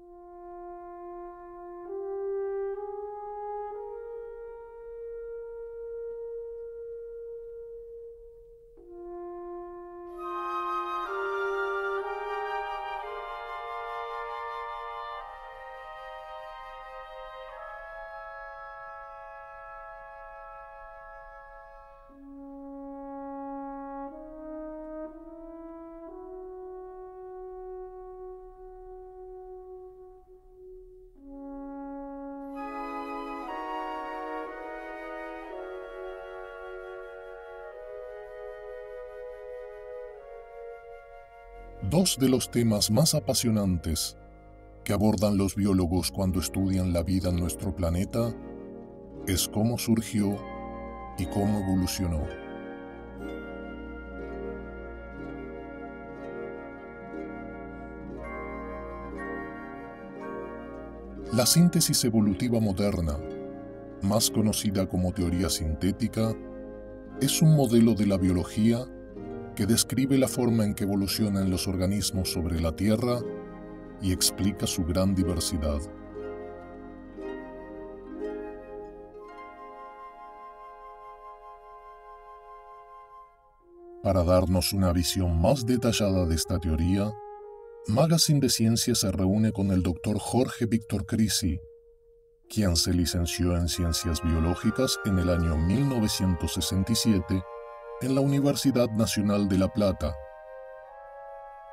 Thank you. de los temas más apasionantes que abordan los biólogos cuando estudian la vida en nuestro planeta es cómo surgió y cómo evolucionó. La síntesis evolutiva moderna, más conocida como teoría sintética, es un modelo de la biología que describe la forma en que evolucionan los organismos sobre la Tierra y explica su gran diversidad. Para darnos una visión más detallada de esta teoría, Magazine de Ciencia se reúne con el doctor Jorge Víctor Crisi, quien se licenció en Ciencias Biológicas en el año 1967 en la Universidad Nacional de La Plata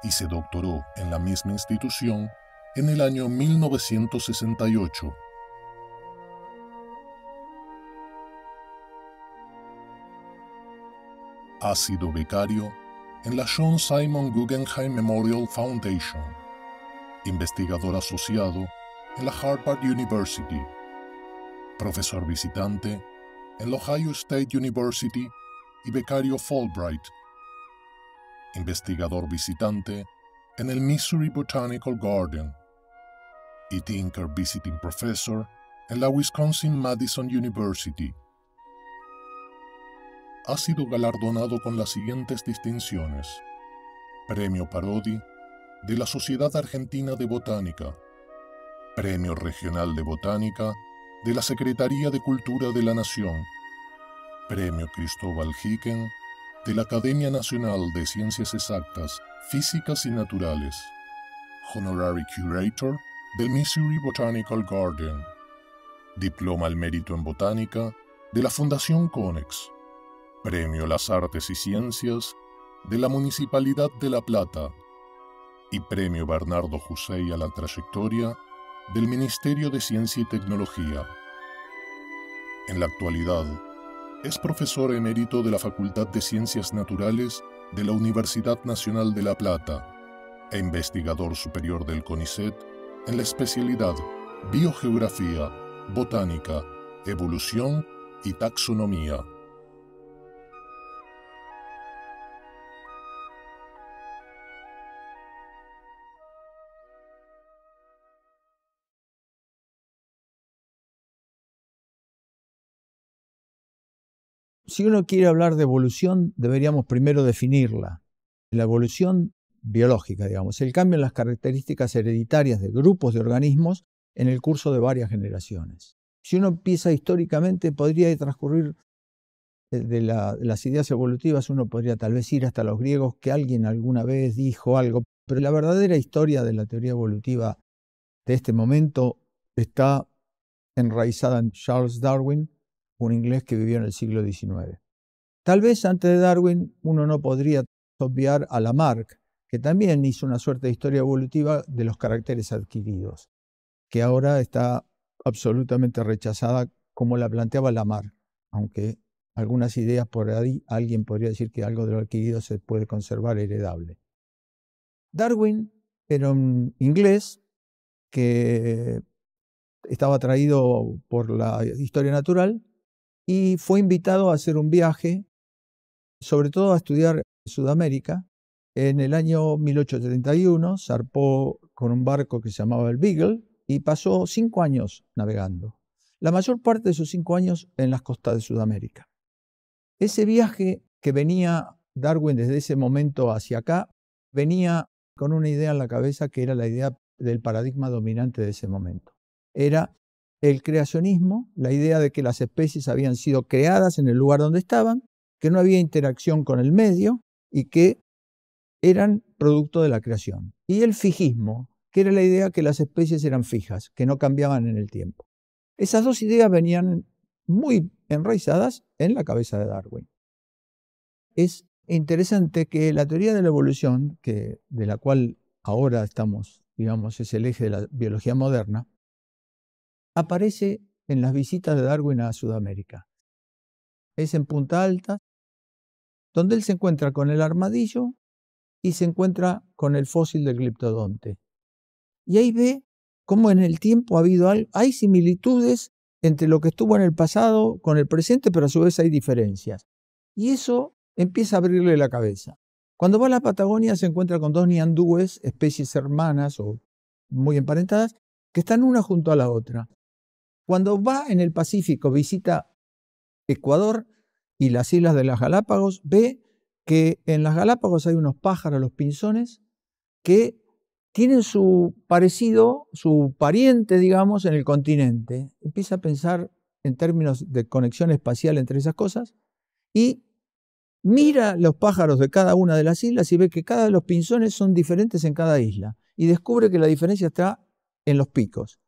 y se doctoró en la misma institución en el año 1968. Ha sido becario en la John Simon Guggenheim Memorial Foundation, investigador asociado en la Harvard University, profesor visitante en la Ohio State University y becario Fulbright, investigador visitante en el Missouri Botanical Garden y Tinker Visiting Professor en la Wisconsin Madison University. Ha sido galardonado con las siguientes distinciones. Premio Parodi de la Sociedad Argentina de Botánica, Premio Regional de Botánica de la Secretaría de Cultura de la Nación, Premio Cristóbal Hicken de la Academia Nacional de Ciencias Exactas, Físicas y Naturales, Honorary Curator del Missouri Botanical Garden, Diploma al Mérito en Botánica de la Fundación Conex, Premio Las Artes y Ciencias de la Municipalidad de La Plata y Premio Bernardo José a la Trayectoria del Ministerio de Ciencia y Tecnología. En la actualidad, es profesor emérito de la Facultad de Ciencias Naturales de la Universidad Nacional de La Plata e investigador superior del CONICET en la especialidad Biogeografía, Botánica, Evolución y Taxonomía. Si uno quiere hablar de evolución, deberíamos primero definirla. La evolución biológica, digamos, el cambio en las características hereditarias de grupos de organismos en el curso de varias generaciones. Si uno empieza históricamente, podría transcurrir de, de las ideas evolutivas, uno podría tal vez ir hasta los griegos, que alguien alguna vez dijo algo, pero la verdadera historia de la teoría evolutiva de este momento está enraizada en Charles Darwin, un inglés que vivió en el siglo XIX. Tal vez antes de Darwin uno no podría obviar a Lamarck, que también hizo una suerte de historia evolutiva de los caracteres adquiridos, que ahora está absolutamente rechazada como la planteaba Lamarck, aunque algunas ideas por ahí alguien podría decir que algo de lo adquirido se puede conservar heredable. Darwin era un inglés que estaba atraído por la historia natural y fue invitado a hacer un viaje, sobre todo a estudiar Sudamérica. En el año 1831 zarpó con un barco que se llamaba el Beagle y pasó cinco años navegando. La mayor parte de sus cinco años en las costas de Sudamérica. Ese viaje que venía Darwin desde ese momento hacia acá, venía con una idea en la cabeza que era la idea del paradigma dominante de ese momento. Era el creacionismo, la idea de que las especies habían sido creadas en el lugar donde estaban, que no había interacción con el medio y que eran producto de la creación. Y el fijismo, que era la idea de que las especies eran fijas, que no cambiaban en el tiempo. Esas dos ideas venían muy enraizadas en la cabeza de Darwin. Es interesante que la teoría de la evolución, que, de la cual ahora estamos, digamos, es el eje de la biología moderna, aparece en las visitas de Darwin a Sudamérica. Es en Punta Alta, donde él se encuentra con el armadillo y se encuentra con el fósil del gliptodonte. Y ahí ve cómo en el tiempo ha habido hay similitudes entre lo que estuvo en el pasado con el presente, pero a su vez hay diferencias. Y eso empieza a abrirle la cabeza. Cuando va a la Patagonia se encuentra con dos niandúes, especies hermanas o muy emparentadas, que están una junto a la otra. Cuando va en el Pacífico, visita Ecuador y las islas de las Galápagos, ve que en las Galápagos hay unos pájaros, los pinzones, que tienen su parecido, su pariente, digamos, en el continente. Empieza a pensar en términos de conexión espacial entre esas cosas y mira los pájaros de cada una de las islas y ve que cada de los pinzones son diferentes en cada isla y descubre que la diferencia está en los picos.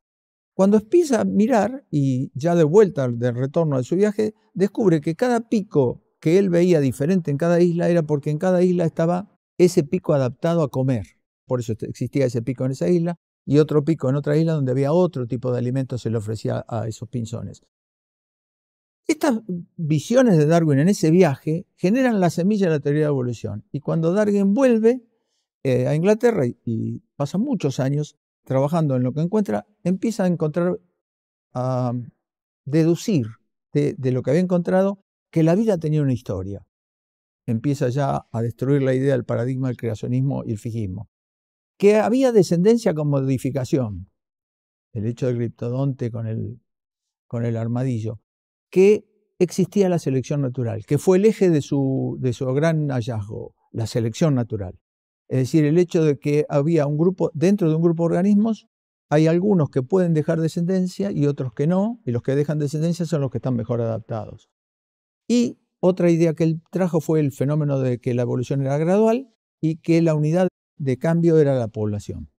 Cuando empieza a mirar, y ya de vuelta de retorno de su viaje, descubre que cada pico que él veía diferente en cada isla era porque en cada isla estaba ese pico adaptado a comer. Por eso existía ese pico en esa isla y otro pico en otra isla donde había otro tipo de alimento se le ofrecía a esos pinzones. Estas visiones de Darwin en ese viaje generan la semilla de la teoría de la evolución. Y cuando Darwin vuelve eh, a Inglaterra, y, pasa muchos años, trabajando en lo que encuentra, empieza a encontrar, a ah, deducir de, lo que había encontrado, que la vida tenía una historia. Empieza ya a destruir la idea del paradigma del creacionismo y el fijismo. Que había descendencia con modificación, el hecho del criptodonte con el, con el armadillo, que existía la selección natural, que fue el eje de de su gran hallazgo, la selección natural. Es decir, el hecho de que había un grupo, dentro de un grupo de organismos, hay algunos que pueden dejar descendencia y otros que no, y los que dejan descendencia son los que están mejor adaptados. Y otra idea que él trajo fue el fenómeno de que la evolución era gradual y que la unidad de cambio era la población.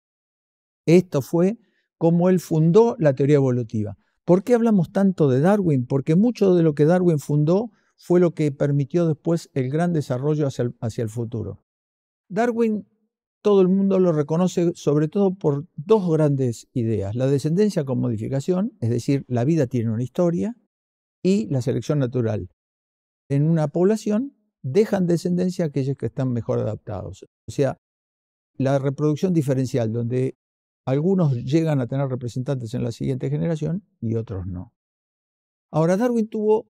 Esto fue como él fundó la teoría evolutiva. ¿Por qué hablamos tanto de Darwin? Porque mucho de lo que Darwin fundó fue lo que permitió después el gran desarrollo hacia el, hacia el futuro. Darwin todo el mundo lo reconoce sobre todo por dos grandes ideas, la descendencia con modificación, es decir, la vida tiene una historia, y la selección natural. En una población dejan descendencia aquellos que están mejor adaptados. O sea, la reproducción diferencial, donde algunos llegan a tener representantes en la siguiente generación y otros no. Ahora, Darwin tuvo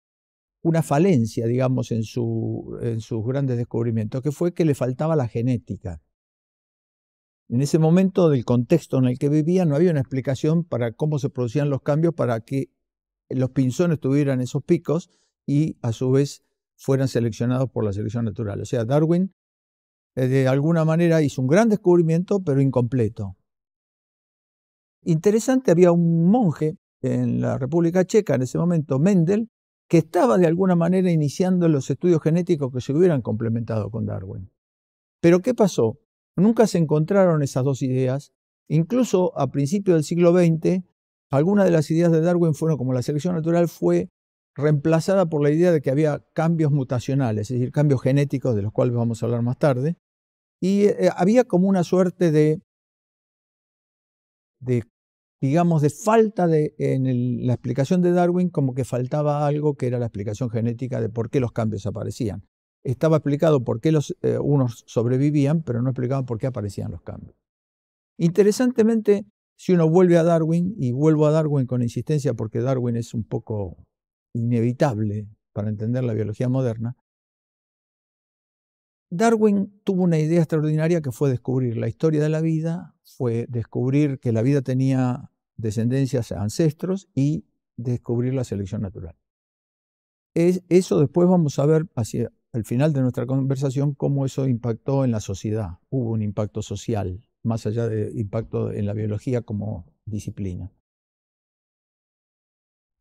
una falencia, digamos, en, sus grandes descubrimientos, que fue que le faltaba la genética. En ese momento del contexto en el que vivía no había una explicación para cómo se producían los cambios para que los pinzones tuvieran esos picos y a su vez fueran seleccionados por la selección natural. O sea, Darwin eh, de alguna manera hizo un gran descubrimiento, pero incompleto. Interesante, había un monje en la República Checa en ese momento, Mendel, que estaba de alguna manera iniciando los estudios genéticos que se hubieran complementado con Darwin. Pero ¿qué pasó? Nunca se encontraron esas dos ideas. Incluso a principios del siglo XX, algunas de las ideas de Darwin fueron como la selección natural fue reemplazada por la idea de que había cambios mutacionales, es decir, cambios genéticos de los cuales vamos a hablar más tarde. Y eh, había como una suerte de, de digamos, de falta en la explicación de Darwin, como que faltaba algo que era la explicación genética de por qué los cambios aparecían. Estaba explicado por qué los, eh, unos sobrevivían, pero no explicaban por qué aparecían los cambios. Interesantemente, si uno vuelve a Darwin, y vuelvo a Darwin con insistencia porque Darwin es un poco inevitable para entender la biología moderna, Darwin tuvo una idea extraordinaria que fue descubrir la historia de la vida fue descubrir que la vida tenía descendencias, ancestros y descubrir la selección natural. Es, eso después vamos a ver hacia el final de nuestra conversación cómo eso impactó en la sociedad. Hubo un impacto social, más allá de impacto en la biología como disciplina.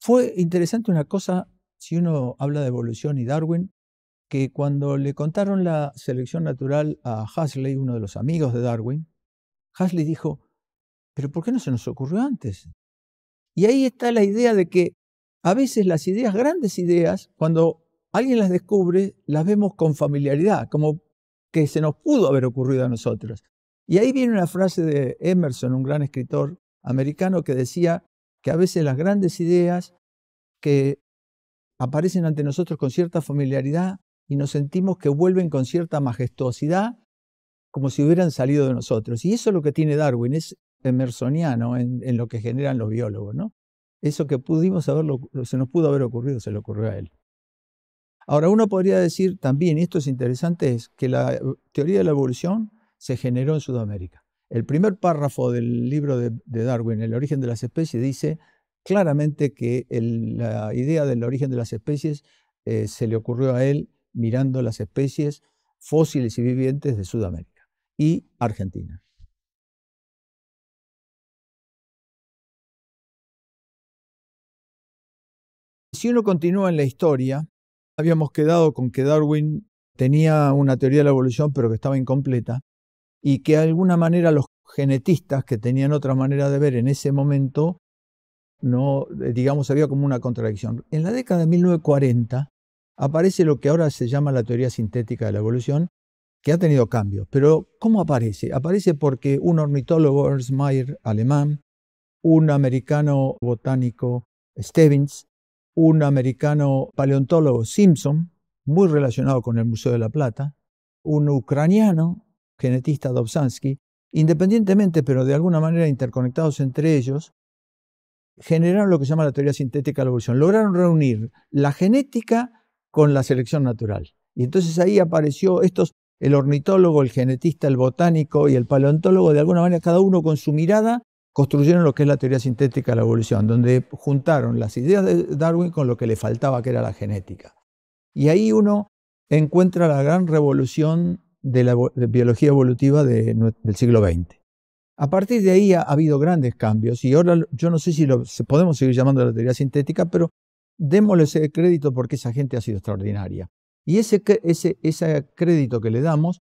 Fue interesante una cosa, si uno habla de evolución y Darwin, que cuando le contaron la selección natural a Huxley, uno de los amigos de Darwin, Huxley dijo, pero ¿por qué no se nos ocurrió antes? Y ahí está la idea de que a veces las ideas, grandes ideas, cuando alguien las descubre, las vemos con familiaridad, como que se nos pudo haber ocurrido a nosotros. Y ahí viene una frase de Emerson, un gran escritor americano, que decía que a veces las grandes ideas que aparecen ante nosotros con cierta familiaridad y nos sentimos que vuelven con cierta majestuosidad como si hubieran salido de nosotros. Y eso es lo que tiene Darwin, es emersoniano en, lo que generan los biólogos, ¿no? Eso que pudimos haberlo, se nos pudo haber ocurrido, se le ocurrió a él. Ahora, uno podría decir también, y esto es interesante, es que la eh, teoría de la evolución se generó en Sudamérica. El primer párrafo del libro de, Darwin, El origen de las especies, dice claramente que la idea del origen de las especies eh, se le ocurrió a él mirando las especies fósiles y vivientes de Sudamérica y Argentina. Si uno continúa en la historia, habíamos quedado con que Darwin tenía una teoría de la evolución pero que estaba incompleta y que de alguna manera los genetistas que tenían otra manera de ver en ese momento, no, eh, digamos, había como una contradicción. En la década de 1940 aparece lo que ahora se llama la teoría sintética de la evolución, que ha tenido cambios. Pero ¿cómo aparece? Aparece porque un ornitólogo, Ernst Mayr, alemán, un americano botánico, Stevens, un americano paleontólogo, Simpson, muy relacionado con el Museo de la Plata, un ucraniano, genetista Dobzhansky, independientemente, pero de alguna manera interconectados entre ellos, generaron lo que se llama la teoría sintética de la evolución. Lograron reunir la genética con la selección natural. Y entonces ahí apareció estos el ornitólogo, el genetista, el botánico y el paleontólogo, de alguna manera cada uno con su mirada, construyeron lo que es la teoría sintética de la evolución, donde juntaron las ideas de Darwin con lo que le faltaba, que era la genética. Y ahí uno encuentra la gran revolución de la biología evolutiva del siglo XX. A partir de ahí ha, habido grandes cambios y ahora yo no sé si podemos seguir llamando la teoría sintética, pero démosle ese crédito porque esa gente ha sido extraordinaria. Y ese, crédito que le damos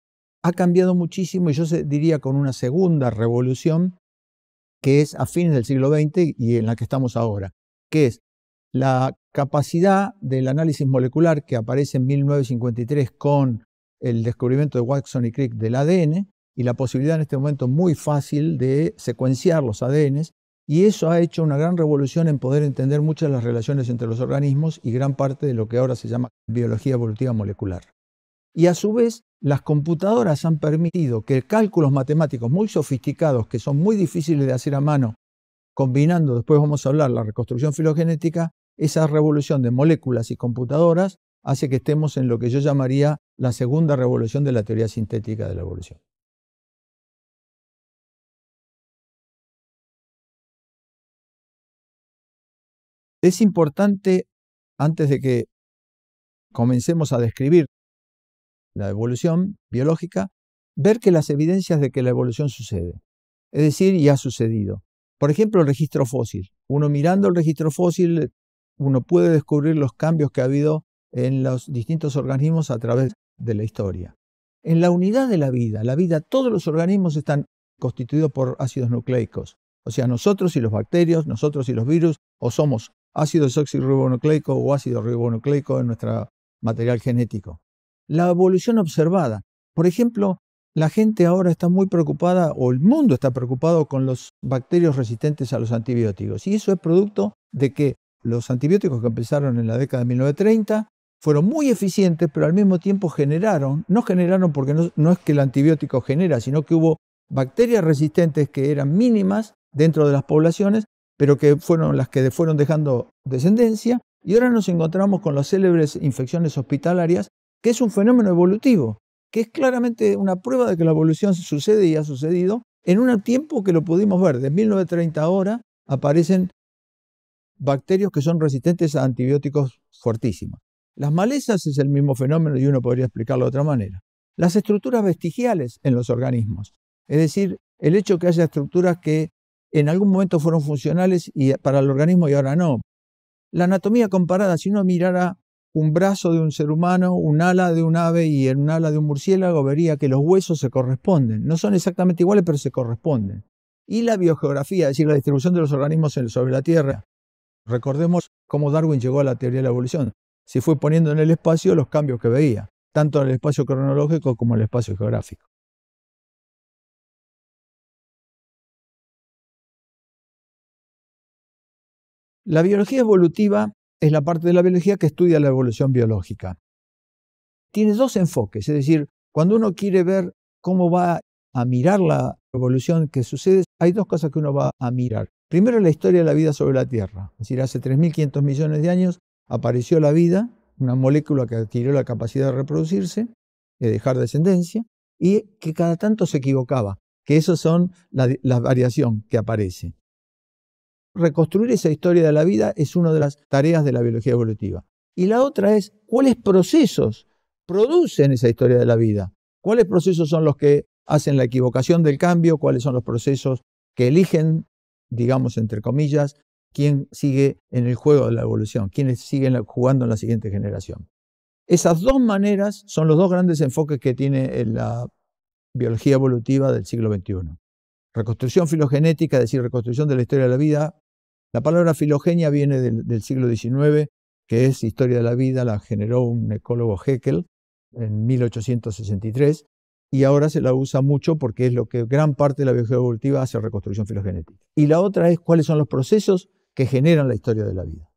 ha cambiado muchísimo y yo diría con una segunda revolución que es a fines del siglo XX y en la que estamos ahora, que es la capacidad del análisis molecular que aparece en 1953 con el descubrimiento de Watson y Crick del ADN y la posibilidad en este momento muy fácil de secuenciar los ADNs y eso ha hecho una gran revolución en poder entender muchas de las relaciones entre los organismos y gran parte de lo que ahora se llama biología evolutiva molecular. Y a su vez, las computadoras han permitido que cálculos matemáticos muy sofisticados, que son muy difíciles de hacer a mano, combinando, después vamos a hablar, la reconstrucción filogenética, esa revolución de moléculas y computadoras hace que estemos en lo que yo llamaría la segunda revolución de la teoría sintética de la evolución. Es importante, antes de que comencemos a describir la evolución biológica, ver que las evidencias de que la evolución sucede, es decir, ya ha sucedido. Por ejemplo, el registro fósil. Uno mirando el registro fósil, uno puede descubrir los cambios que ha habido en los distintos organismos a través de la historia. En la unidad de la vida, la vida, todos los organismos están constituidos por ácidos nucleicos. O sea, nosotros y los bacterias, nosotros y los virus, o somos ácido ribonucleico o ácido ribonucleico en nuestro material genético. La evolución observada. Por ejemplo, la gente ahora está muy preocupada, o el mundo está preocupado con los bacterios resistentes a los antibióticos. Y eso es producto de que los antibióticos que empezaron en la década de 1930 fueron muy eficientes, pero al mismo tiempo generaron, no generaron porque no es que el antibiótico genera, sino que hubo bacterias resistentes que eran mínimas dentro de las poblaciones pero que fueron las que fueron dejando descendencia, y ahora nos encontramos con las célebres infecciones hospitalarias, que es un fenómeno evolutivo, que es claramente una prueba de que la evolución sucede y ha sucedido en un tiempo que lo pudimos ver. Desde 1930 ahora aparecen bacterias que son resistentes a antibióticos fuertísimos. Las malezas es el mismo fenómeno y uno podría explicarlo de otra manera. Las estructuras vestigiales en los organismos, es decir, el hecho que haya estructuras que en algún momento fueron funcionales y, para el organismo y ahora no. La anatomía comparada, si uno mirara un brazo de un ser humano, un ala de un ave y un ala de un murciélago, vería que los huesos se corresponden. No son exactamente iguales, pero se corresponden. Y la biogeografía, es decir, la distribución de los organismos sobre la Tierra. Recordemos cómo Darwin llegó a la teoría de la evolución. Se fue poniendo en el espacio los cambios que veía, tanto en el espacio cronológico como en el espacio geográfico. La biología evolutiva es la parte de la biología que estudia la evolución biológica. Tiene dos enfoques, es decir, cuando uno quiere ver cómo va a mirar la evolución que sucede, hay dos cosas que uno va a mirar. Primero, la historia de la vida sobre la Tierra. Es decir, hace 3.500 millones de años apareció la vida, una molécula que adquirió la capacidad de reproducirse, de dejar descendencia, y que cada tanto se equivocaba, que esas son las la variación que aparece reconstruir esa historia de la vida es una de las tareas de la biología evolutiva. Y la otra es cuáles procesos producen esa historia de la vida, cuáles procesos son los que hacen la equivocación del cambio, cuáles son los procesos que eligen, digamos, entre comillas, quién sigue en el juego de la evolución, quiénes siguen jugando en la siguiente generación. Esas dos maneras son los dos grandes enfoques que tiene eh, la biología evolutiva del siglo XXI. Reconstrucción filogenética, es decir, reconstrucción de la historia de la vida la palabra filogenia viene del, siglo XIX, que es Historia de la Vida, la generó un ecólogo Haeckel en 1863, y ahora se la usa mucho porque es lo que gran parte de la biología evolutiva hace reconstrucción filogenética. Y la otra es cuáles son los procesos que generan la historia de la vida.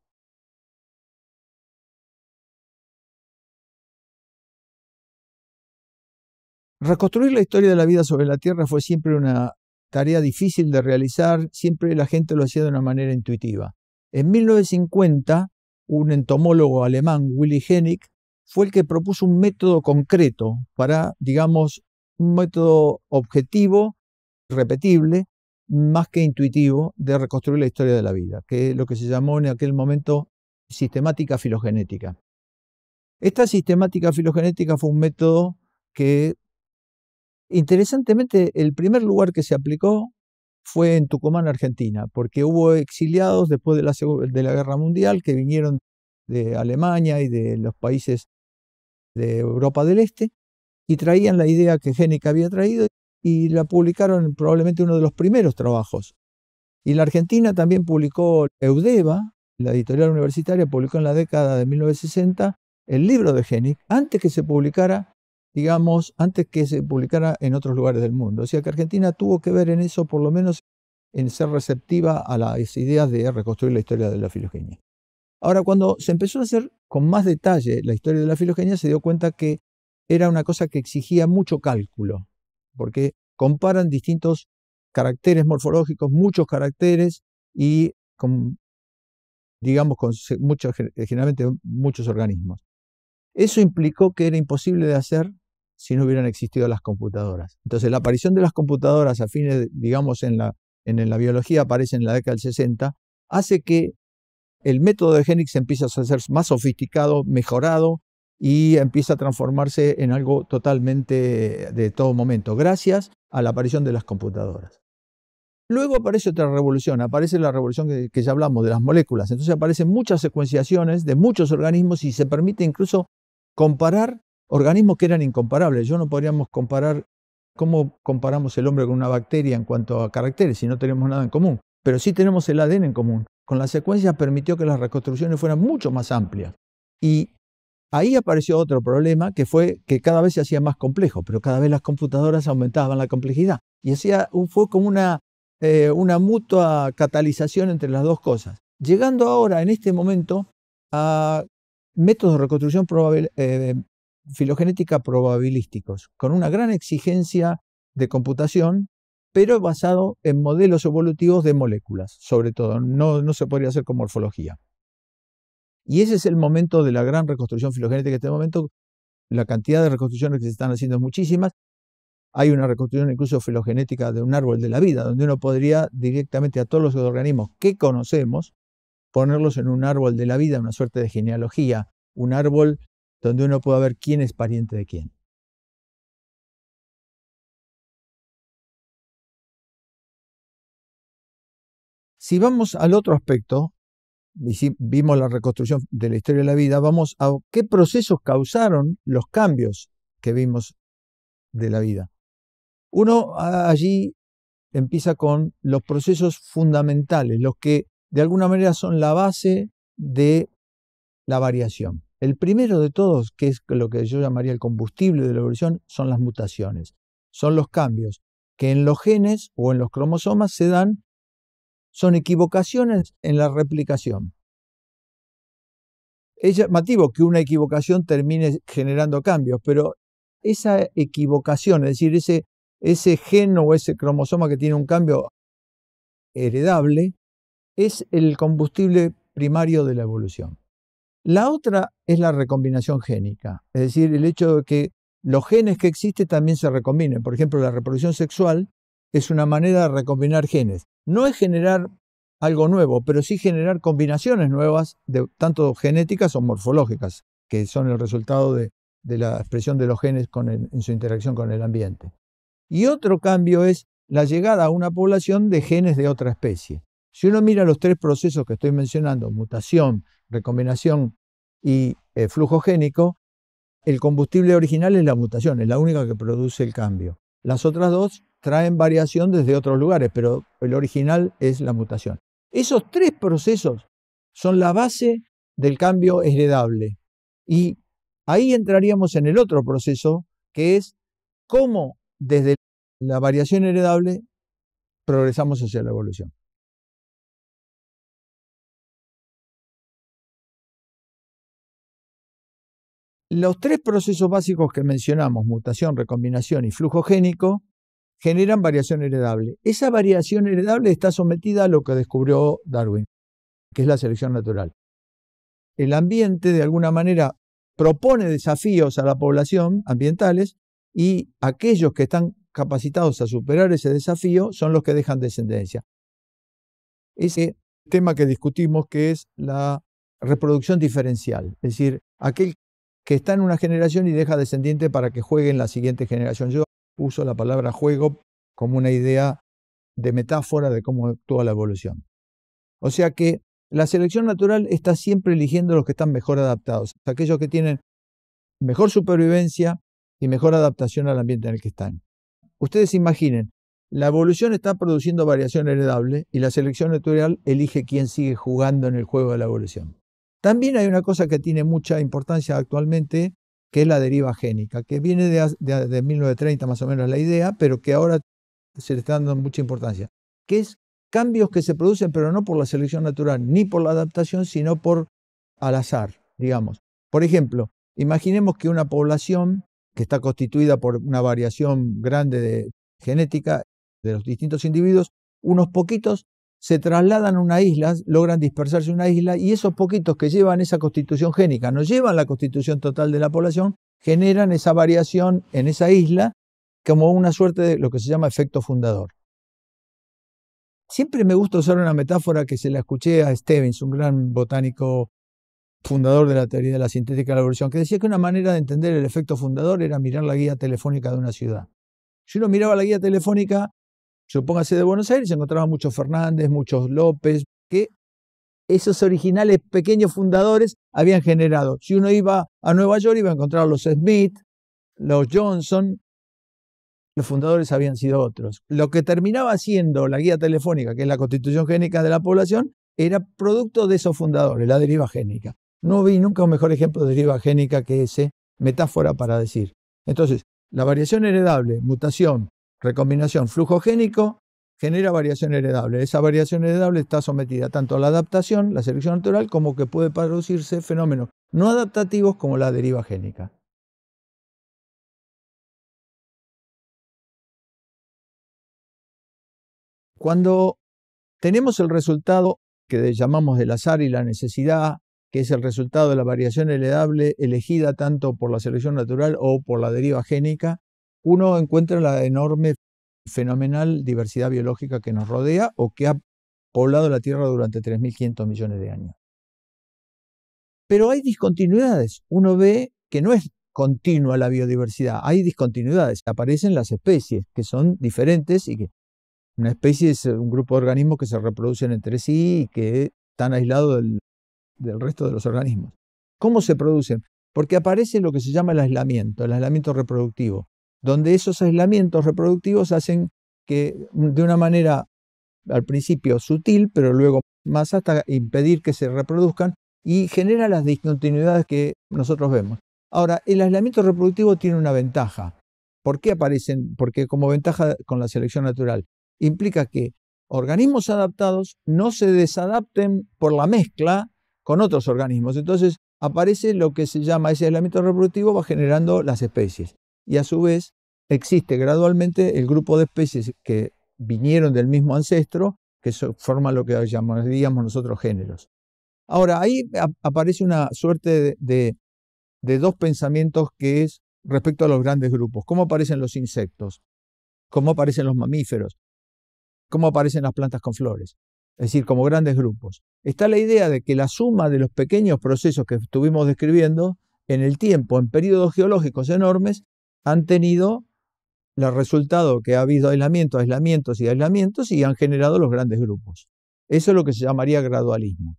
Reconstruir la historia de la vida sobre la Tierra fue siempre una tarea difícil de realizar, siempre la gente lo hacía de una manera intuitiva. En 1950, un entomólogo alemán, Willy Hennig, fue el que propuso un método concreto para, digamos, un método objetivo, repetible, más que intuitivo, de reconstruir la historia de la vida, que es lo que se llamó en aquel momento sistemática filogenética. Esta sistemática filogenética fue un método que Interesantemente, el primer lugar que se aplicó fue en Tucumán, Argentina, porque hubo exiliados después de la, de Guerra Mundial que vinieron de Alemania y de los países de Europa del Este y traían la idea que Génica había traído y la publicaron probablemente uno de los primeros trabajos. Y la Argentina también publicó Eudeva, la editorial universitaria publicó en la década de 1960 el libro de Génica antes que se publicara digamos, antes que se publicara en otros lugares del mundo. O sea que Argentina tuvo que ver en eso, por lo menos en ser receptiva a las ideas de reconstruir la historia de la filogenia. Ahora, cuando se empezó a hacer con más detalle la historia de la filogenia, se dio cuenta que era una cosa que exigía mucho cálculo, porque comparan distintos caracteres morfológicos, muchos caracteres y digamos, eh, generalmente muchos organismos. Eso implicó que era imposible de hacer si no hubieran existido las computadoras. Entonces, la aparición de las computadoras a fines, digamos, en la, en la biología aparece en la década del 60, hace que el método de Genix empiece a ser más sofisticado, mejorado y empieza a transformarse en algo totalmente de todo momento, gracias a la aparición de las computadoras. Luego aparece otra revolución, aparece la revolución que, ya hablamos de las moléculas. Entonces aparecen muchas secuenciaciones de muchos organismos y se permite incluso comparar organismos que eran incomparables. Yo no podríamos comparar cómo comparamos el hombre con una bacteria en cuanto a caracteres si no tenemos nada en común. Pero sí tenemos el ADN en común. Con las secuencias permitió que las reconstrucciones fueran mucho más amplias. Y ahí apareció otro problema que fue que cada vez se hacía más complejo, pero cada vez las computadoras aumentaban la complejidad. Y hacía, fue como una, eh, una mutua catalización entre las dos cosas. Llegando ahora, en este momento, a métodos de reconstrucción probable, eh, filogenética probabilísticos, con una gran exigencia de computación, pero basado en modelos evolutivos de moléculas, sobre todo, no, se podría hacer con morfología. Y ese es el momento de la gran reconstrucción filogenética en este momento. La cantidad de reconstrucciones que se están haciendo es muchísimas. Hay una reconstrucción incluso filogenética de un árbol de la vida, donde uno podría directamente a todos los organismos que conocemos ponerlos en un árbol de la vida, una suerte de genealogía, un árbol donde uno pueda ver quién es pariente de quién. Si vamos al otro aspecto, y si vimos la reconstrucción de la historia de la vida, vamos a qué procesos causaron los cambios que vimos de la vida. Uno allí empieza con los procesos fundamentales, los que de alguna manera son la base de la variación. El primero de todos, que es lo que yo llamaría el combustible de la evolución, son las mutaciones, son los cambios que en los genes o en los cromosomas se dan, son equivocaciones en la replicación. Es llamativo que una equivocación termine generando cambios, pero esa equivocación, es decir, ese, ese gen o ese cromosoma que tiene un cambio heredable, es el combustible primario de la evolución. La otra es la recombinación génica, es decir, el hecho de que los genes que existen también se recombinen. Por ejemplo, la reproducción sexual es una manera de recombinar genes. No es generar algo nuevo, pero sí generar combinaciones nuevas, tanto genéticas o morfológicas, que son el resultado de, la expresión de los genes en su interacción con el ambiente. Y otro cambio es la llegada a una población de genes de otra especie. Si uno mira los tres procesos que estoy mencionando, mutación, recombinación y eh, flujo génico, el combustible original es la mutación, es la única que produce el cambio. Las otras dos traen variación desde otros lugares, pero el original es la mutación. Esos tres procesos son la base del cambio heredable. Y ahí entraríamos en el otro proceso, que es cómo desde la variación heredable progresamos hacia la evolución. Los tres procesos básicos que mencionamos, mutación, recombinación y flujo génico, generan variación heredable. Esa variación heredable está sometida a lo que descubrió Darwin, que es la selección natural. El ambiente, de alguna manera, propone desafíos a la población ambientales y aquellos que están capacitados a superar ese desafío son los que dejan descendencia. Ese tema que discutimos que es la reproducción diferencial, es decir, aquel que está en una generación y deja descendiente para que juegue en la siguiente generación. Yo uso la palabra juego como una idea de metáfora de cómo actúa la evolución. O sea que la selección natural está siempre eligiendo los que están mejor adaptados, aquellos que tienen mejor supervivencia y mejor adaptación al ambiente en el que están. Ustedes imaginen, la evolución está produciendo variación heredable y la selección natural elige quién sigue jugando en el juego de la evolución. También hay una cosa que tiene mucha importancia actualmente, que es la deriva génica, que viene de, 1930 más o menos la idea, pero que ahora se le está dando mucha importancia, que es cambios que se producen, pero no por la selección natural, ni por la adaptación, sino por al azar, digamos. Por ejemplo, imaginemos que una población que está constituida por una variación grande de genética de los distintos individuos, unos poquitos se trasladan a una isla, logran dispersarse en una isla y esos poquitos que llevan esa constitución génica, no llevan la constitución total de la población, generan esa variación en esa isla como una suerte de lo que se llama efecto fundador. Siempre me gusta usar una metáfora que se la escuché a Stevens, un gran botánico fundador de la teoría de la sintética de la evolución, que decía que una manera de entender el efecto fundador era mirar la guía telefónica de una ciudad. Si uno miraba la guía telefónica, supóngase de Buenos Aires, encontraba muchos Fernández, muchos López, que esos originales pequeños fundadores habían generado. Si uno iba a Nueva York iba a encontrar los Smith, los Johnson, los fundadores habían sido otros. Lo que terminaba siendo la guía telefónica, que es la constitución génica de la población, era producto de esos fundadores, la deriva génica. No vi nunca un mejor ejemplo de deriva génica que ese, metáfora para decir. Entonces, la variación heredable, mutación, Recombinación flujo génico genera variación heredable. Esa variación heredable está sometida tanto a la adaptación, la selección natural, como que puede producirse fenómenos no adaptativos como la deriva génica. Cuando tenemos el resultado que llamamos del azar y la necesidad, que es el resultado de la variación heredable elegida tanto por la selección natural o por la deriva génica, uno encuentra la enorme, fenomenal diversidad biológica que nos rodea o que ha poblado la Tierra durante 3.500 millones de años. Pero hay discontinuidades. Uno ve que no es continua la biodiversidad, hay discontinuidades. Aparecen las especies que son diferentes y que una especie es un grupo de organismos que se reproducen entre sí y que están aislados del, del resto de los organismos. ¿Cómo se producen? Porque aparece lo que se llama el aislamiento, el aislamiento reproductivo donde esos aislamientos reproductivos hacen que mm, de una manera al principio sutil, pero luego más hasta impedir que se reproduzcan y genera las discontinuidades que nosotros vemos. Ahora, el aislamiento reproductivo tiene una ventaja. ¿Por qué aparecen? Porque como ventaja con la selección natural, implica que organismos adaptados no se desadapten por la mezcla con otros organismos. Entonces aparece lo que se llama ese aislamiento reproductivo, va generando las especies y a su vez existe gradualmente el grupo de especies que vinieron del mismo ancestro, que forma lo que llamaríamos nosotros géneros. Ahora, ahí aparece una suerte de, de dos pensamientos que es respecto a los grandes grupos. ¿Cómo aparecen los insectos? ¿Cómo aparecen los mamíferos? ¿Cómo aparecen las plantas con flores? Es decir, como grandes grupos. Está la idea de que la suma de los pequeños procesos que estuvimos describiendo en el tiempo, en periodos geológicos enormes, han tenido el resultado que ha habido aislamientos, aislamientos y aislamientos y han generado los grandes grupos. Eso es lo que se llamaría gradualismo.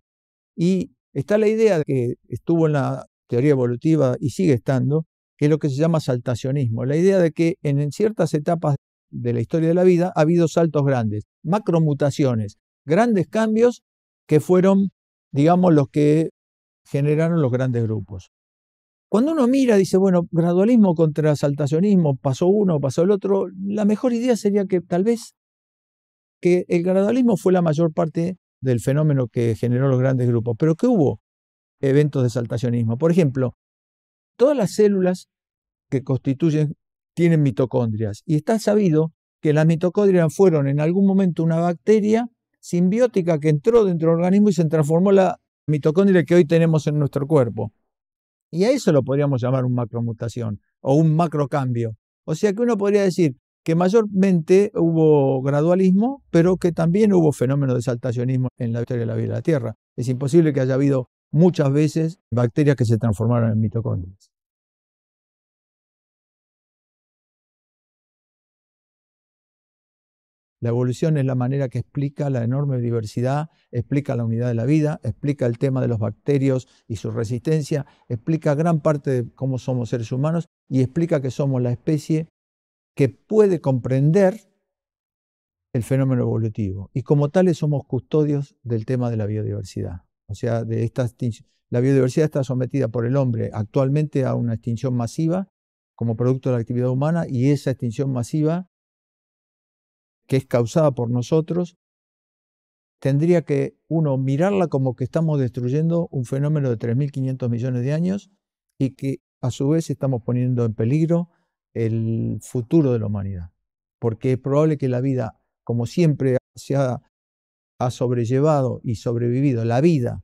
Y está la idea que estuvo en la teoría evolutiva y sigue estando, que es lo que se llama saltacionismo, la idea de que en ciertas etapas de la historia de la vida ha habido saltos grandes, macromutaciones, grandes cambios que fueron, digamos, los que generaron los grandes grupos. Cuando uno mira, dice, bueno, gradualismo contra saltacionismo, pasó uno, pasó el otro, la mejor idea sería que tal vez que el gradualismo fue la mayor parte del fenómeno que generó los grandes grupos, pero que hubo eventos de saltacionismo. Por ejemplo, todas las células que constituyen tienen mitocondrias y está sabido que las mitocondrias fueron en algún momento una bacteria simbiótica que entró dentro del organismo y se transformó la mitocondria que hoy tenemos en nuestro cuerpo. Y a eso lo podríamos llamar una macromutación o un macrocambio. O sea que uno podría decir que mayormente hubo gradualismo, pero que también hubo fenómenos de saltacionismo en la historia de la vida de la Tierra. Es imposible que haya habido muchas veces bacterias que se transformaron en mitocondrias. La evolución es la manera que explica la enorme diversidad, explica la unidad de la vida, explica el tema de los bacterios y su resistencia, explica gran parte de cómo somos seres humanos y explica que somos la especie que puede comprender el fenómeno evolutivo. Y como tales somos custodios del tema de la biodiversidad. O sea, de esta la biodiversidad está sometida por el hombre actualmente a una extinción masiva como producto de la actividad humana y esa extinción masiva que es causada por nosotros, tendría que uno mirarla como que estamos destruyendo un fenómeno de 3.500 millones de años y que a su vez estamos poniendo en peligro el futuro de la humanidad. Porque es probable que la vida, como siempre se ha, ha sobrellevado y sobrevivido la vida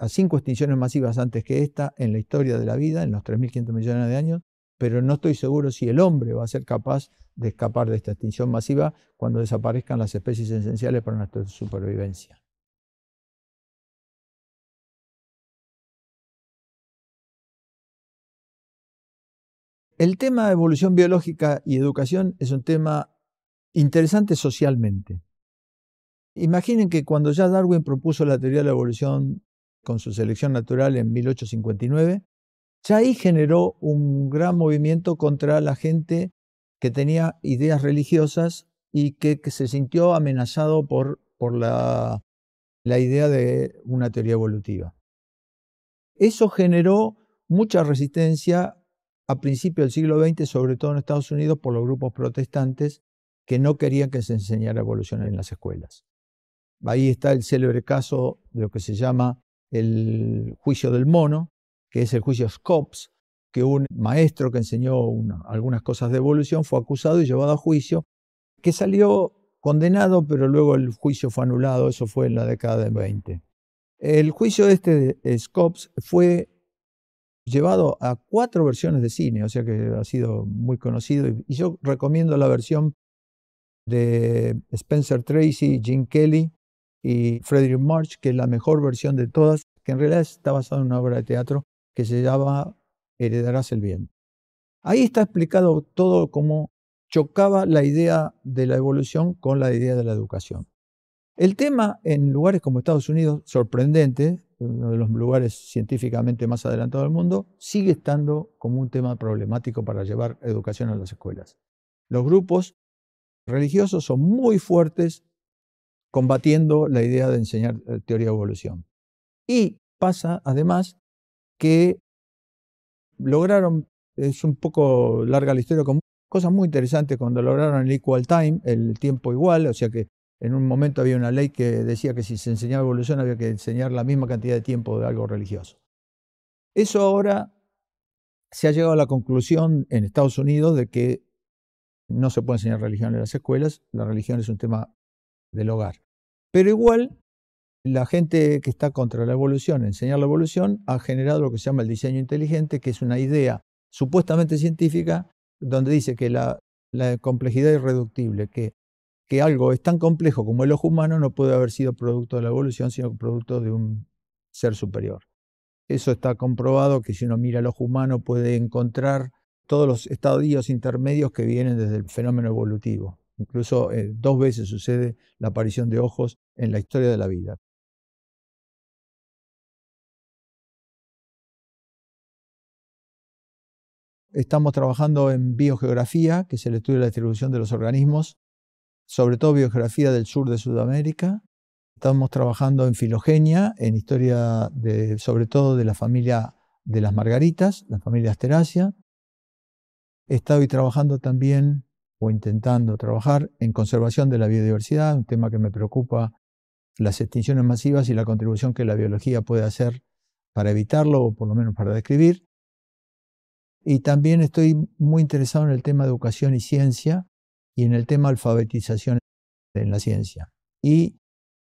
a cinco extinciones masivas antes que esta en la historia de la vida, en los 3.500 millones de años, pero no estoy seguro si el hombre va a ser capaz de escapar de esta extinción masiva cuando desaparezcan las especies esenciales para nuestra supervivencia. El tema de evolución biológica y educación es un tema interesante socialmente. Imaginen que cuando ya Darwin propuso la teoría de la evolución con su selección natural en 1859, ya ahí generó un gran movimiento contra la gente que tenía ideas religiosas y que, se sintió amenazado por, la, idea de una teoría evolutiva. Eso generó mucha resistencia a principios del siglo XX, sobre todo en Estados Unidos, por los grupos protestantes que no querían que se enseñara evolución en las escuelas. Ahí está el célebre caso de lo que se llama el juicio del mono, que es el juicio Scopes, que un maestro que enseñó algunas cosas de evolución fue acusado y llevado a juicio, que salió condenado, pero luego el juicio fue anulado, eso fue en la década de 20. El juicio este de Scopes fue llevado a cuatro versiones de cine, o sea que ha sido muy conocido, y yo recomiendo la versión de Spencer Tracy, Jim Kelly y Frederick March, que es la mejor versión de todas, que en realidad está basada en una obra de teatro que se llama Heredarás el bien. Ahí está explicado todo cómo chocaba la idea de la evolución con la idea de la educación. El tema en lugares como Estados Unidos, sorprendente, uno de los lugares científicamente más adelantados del mundo, sigue estando como un tema problemático para llevar educación a las escuelas. Los grupos religiosos son muy fuertes combatiendo la idea de enseñar eh, teoría de evolución. Y pasa además que lograron, es un poco larga la historia, con cosas muy interesantes cuando lograron el equal time, el tiempo igual, o sea que en un momento había una ley que decía que si se enseñaba evolución había que enseñar la misma cantidad de tiempo de algo religioso. Eso ahora se ha llegado a la conclusión en Estados Unidos de que no se puede enseñar religión en las escuelas, la religión es un tema del hogar. Pero igual la gente que está contra la evolución, enseñar la evolución, ha generado lo que se llama el diseño inteligente, que es una idea supuestamente científica, donde dice que la, complejidad es irreductible, que, algo es tan complejo como el ojo humano no puede haber sido producto de la evolución, sino producto de un ser superior. Eso está comprobado que si uno mira el ojo humano puede encontrar todos los estadios intermedios que vienen desde el fenómeno evolutivo. Incluso eh, dos veces sucede la aparición de ojos en la historia de la vida. estamos trabajando en biogeografía, que es el estudio de la distribución de los organismos, sobre todo biogeografía del sur de Sudamérica. Estamos trabajando en filogenia, en historia sobre todo de la familia de las margaritas, la familia Asteraceae. He estado trabajando también, o intentando trabajar, en conservación de la biodiversidad, un tema que me preocupa, las extinciones masivas y la contribución que la biología puede hacer para evitarlo o por lo menos para describir. Y también estoy muy interesado en el tema de educación y ciencia y en el tema alfabetización en la ciencia. Y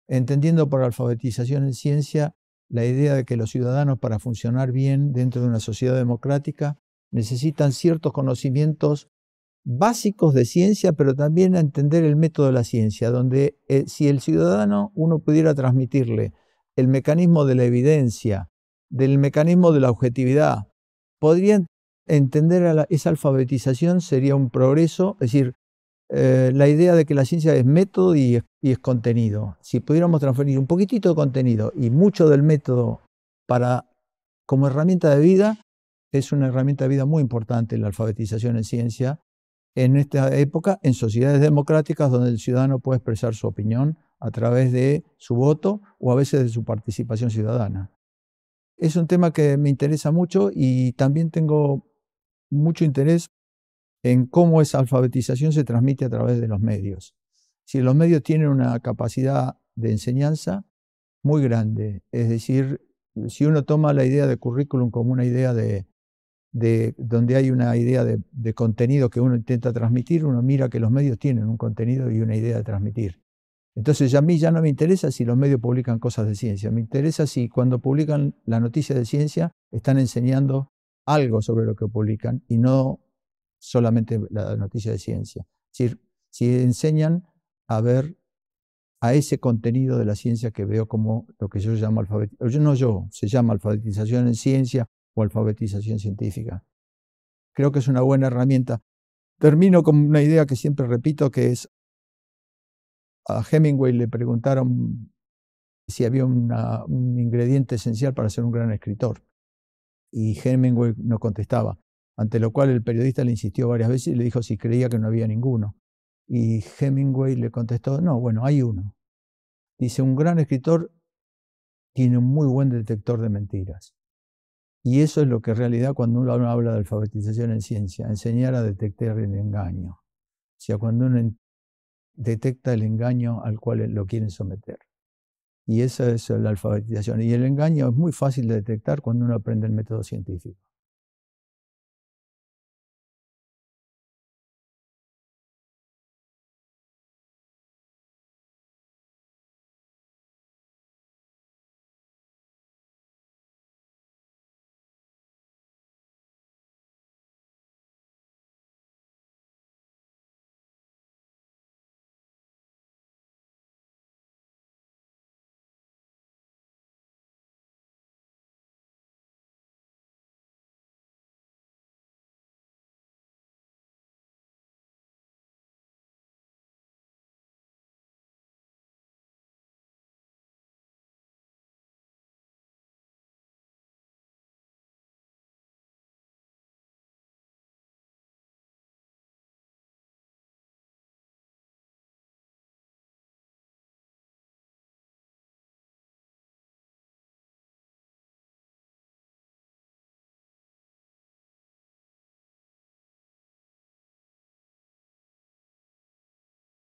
entendiendo por alfabetización en ciencia la idea de que los ciudadanos para funcionar bien dentro de una sociedad democrática necesitan ciertos conocimientos básicos de ciencia, pero también entender el método de la ciencia, donde eh, si el ciudadano uno pudiera transmitirle el mecanismo de la evidencia, del mecanismo de la objetividad, podrían entender esa alfabetización sería un progreso, es decir, eh, la idea de que la ciencia es método y es, contenido. Si pudiéramos transferir un poquitito de contenido y mucho del método para como herramienta de vida, es una herramienta de vida muy importante la alfabetización en ciencia en esta época, en sociedades democráticas donde el ciudadano puede expresar su opinión a través de su voto o a veces de su participación ciudadana. Es un tema que me interesa mucho y también tengo mucho interés en cómo esa alfabetización se transmite a través de los medios. Si los medios tienen una capacidad de enseñanza muy grande, es decir, si uno toma la idea de currículum como una idea de, de donde hay una idea de, contenido que uno intenta transmitir, uno mira que los medios tienen un contenido y una idea de transmitir. Entonces ya a mí ya no me interesa si los medios publican cosas de ciencia, me interesa si cuando publican la noticia de ciencia están enseñando algo sobre lo que publican y no solamente la noticia de ciencia. decir, si enseñan a ver a ese contenido de la ciencia que veo como lo que yo llamo alfabetización, no yo, se llama alfabetización en ciencia o alfabetización científica. Creo que es una buena herramienta. Termino con una idea que siempre repito, que es, a Hemingway le preguntaron si había un ingrediente esencial para ser un gran escritor y Hemingway no contestaba, ante lo cual el periodista le insistió varias veces y le dijo si creía que no había ninguno. Y Hemingway le contestó, no, bueno, hay uno. Dice, un gran escritor tiene un muy buen detector de mentiras. Y eso es lo que en realidad cuando uno habla de alfabetización en ciencia, enseñar a detectar el engaño. O sea, cuando uno detecta el engaño al cual lo quieren someter. Y esa es la alfabetización. Y el engaño es muy fácil de detectar cuando uno aprende el método científico.